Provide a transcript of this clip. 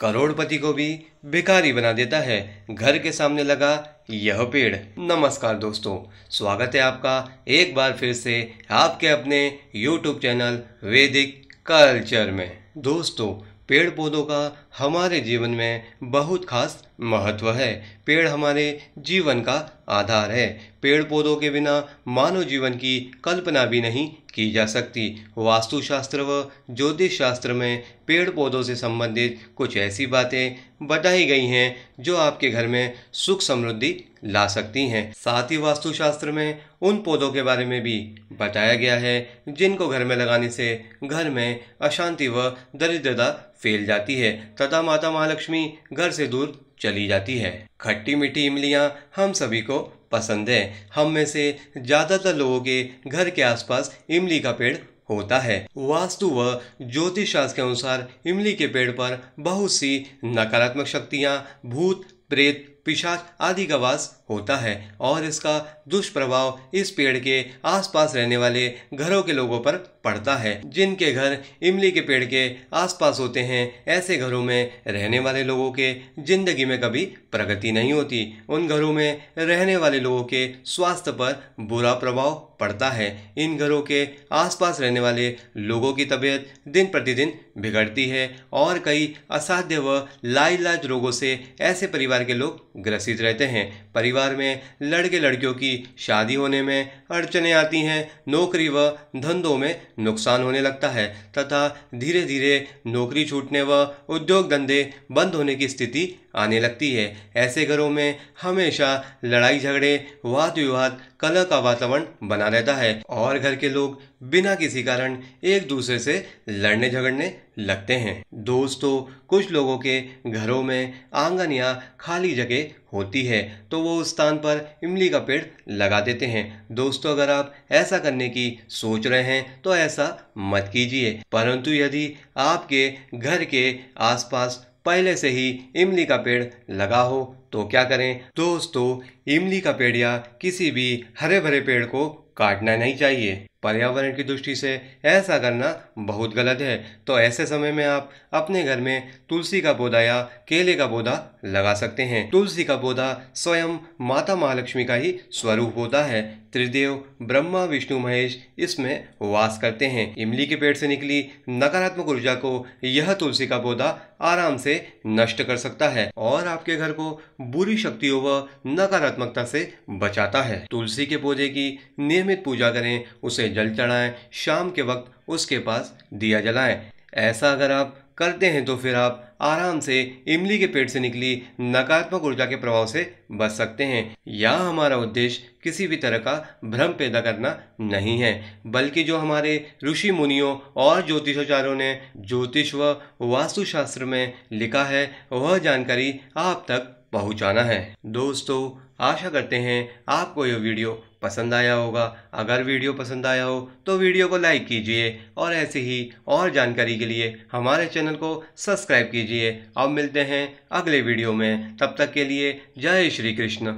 करोड़पति को भी बेकारी बना देता है घर के सामने लगा यह पेड़ नमस्कार दोस्तों स्वागत है आपका एक बार फिर से आपके अपने YouTube चैनल वैदिक कल्चर में दोस्तों पेड़ पौधों का हमारे जीवन में बहुत खास महत्व है पेड़ हमारे जीवन का आधार है पेड़ पौधों के बिना मानव जीवन की कल्पना भी नहीं की जा सकती वास्तुशास्त्र व ज्योतिष शास्त्र में पेड़ पौधों से संबंधित कुछ ऐसी बातें बताई गई हैं जो आपके घर में सुख समृद्धि ला सकती हैं साथ ही वास्तुशास्त्र में उन पौधों के बारे में भी बताया गया है जिनको घर में लगाने से घर में अशांति व दरिद्रता फैल जाती है तथा माता महालक्ष्मी घर से दूर चली जाती है खट्टी मीठी इमलियाँ हम सभी को पसंद है हम में से ज़्यादातर लोगों के घर के आसपास इमली का पेड़ होता है वास्तु व ज्योतिष शास्त्र के अनुसार इमली के पेड़ पर बहुत सी नकारात्मक शक्तियाँ भूत प्रेत पिशाच आदि का वास होता है और इसका दुष्प्रभाव इस पेड़ के आसपास रहने वाले घरों के लोगों पर पड़ता है जिनके घर इमली के पेड़ के आसपास होते हैं ऐसे घरों में रहने वाले लोगों के जिंदगी में कभी प्रगति नहीं होती उन घरों में रहने वाले लोगों के स्वास्थ्य पर बुरा प्रभाव पड़ता है इन घरों के आसपास रहने वाले लोगों की तबीयत दिन प्रतिदिन बिगड़ती है और कई असाध्य व लाइलाज रोगों से ऐसे परिवार के लोग ग्रसित रहते हैं परिवार में लड़के लड़कियों की शादी होने में अड़चने आती हैं नौकरी व धंधों में नुकसान होने लगता है तथा धीरे धीरे नौकरी छूटने व उद्योग धंधे बंद होने की स्थिति आने लगती है ऐसे घरों में हमेशा लड़ाई झगड़े वाद विवाद कलह का वातावरण बना रहता है और घर के लोग बिना किसी कारण एक दूसरे से लड़ने झगड़ने लगते हैं दोस्तों कुछ लोगों के घरों में आंगन या खाली जगह होती है तो वो उस स्थान पर इमली का पेड़ लगा देते हैं दोस्तों अगर आप ऐसा करने की सोच रहे हैं तो ऐसा मत कीजिए परंतु यदि आपके घर के आसपास पहले से ही इमली का पेड़ लगा हो तो क्या करें दोस्तों इमली का पेड़ या किसी भी हरे भरे पेड़ को काटना नहीं चाहिए पर्यावरण की दृष्टि से ऐसा करना बहुत गलत है तो ऐसे समय में आप अपने घर में तुलसी का पौधा या केले का पौधा लगा सकते हैं तुलसी का पौधा स्वयं माता महालक्ष्मी का ही स्वरूप होता है त्रिदेव ब्रह्मा विष्णु महेश इसमें वास करते हैं इमली के पेड़ से निकली नकारात्मक ऊर्जा को यह तुलसी का पौधा आराम से नष्ट कर सकता है और आपके घर को बुरी शक्तियों व नकारात्मक नकारात्मकता से बचाता है तुलसी के पौधे की नियमित पूजा करें उसे जल चढ़ाएं शाम के वक्त उसके पास दिया जलाएं ऐसा अगर आप करते हैं तो फिर आप आराम से इमली के पेड़ से निकली नकारात्मक ऊर्जा के प्रभाव से बच सकते हैं यह हमारा उद्देश्य किसी भी तरह का भ्रम पैदा करना नहीं है बल्कि जो हमारे ऋषि मुनियों और ज्योतिषाचार्यों ने ज्योतिष व वास्तुशास्त्र में लिखा है वह जानकारी आप तक पहुंचाना है दोस्तों आशा करते हैं आपको यह वीडियो पसंद आया होगा अगर वीडियो पसंद आया हो तो वीडियो को लाइक कीजिए और ऐसे ही और जानकारी के लिए हमारे चैनल को सब्सक्राइब कीजिए अब मिलते हैं अगले वीडियो में तब तक के लिए जय श्री कृष्ण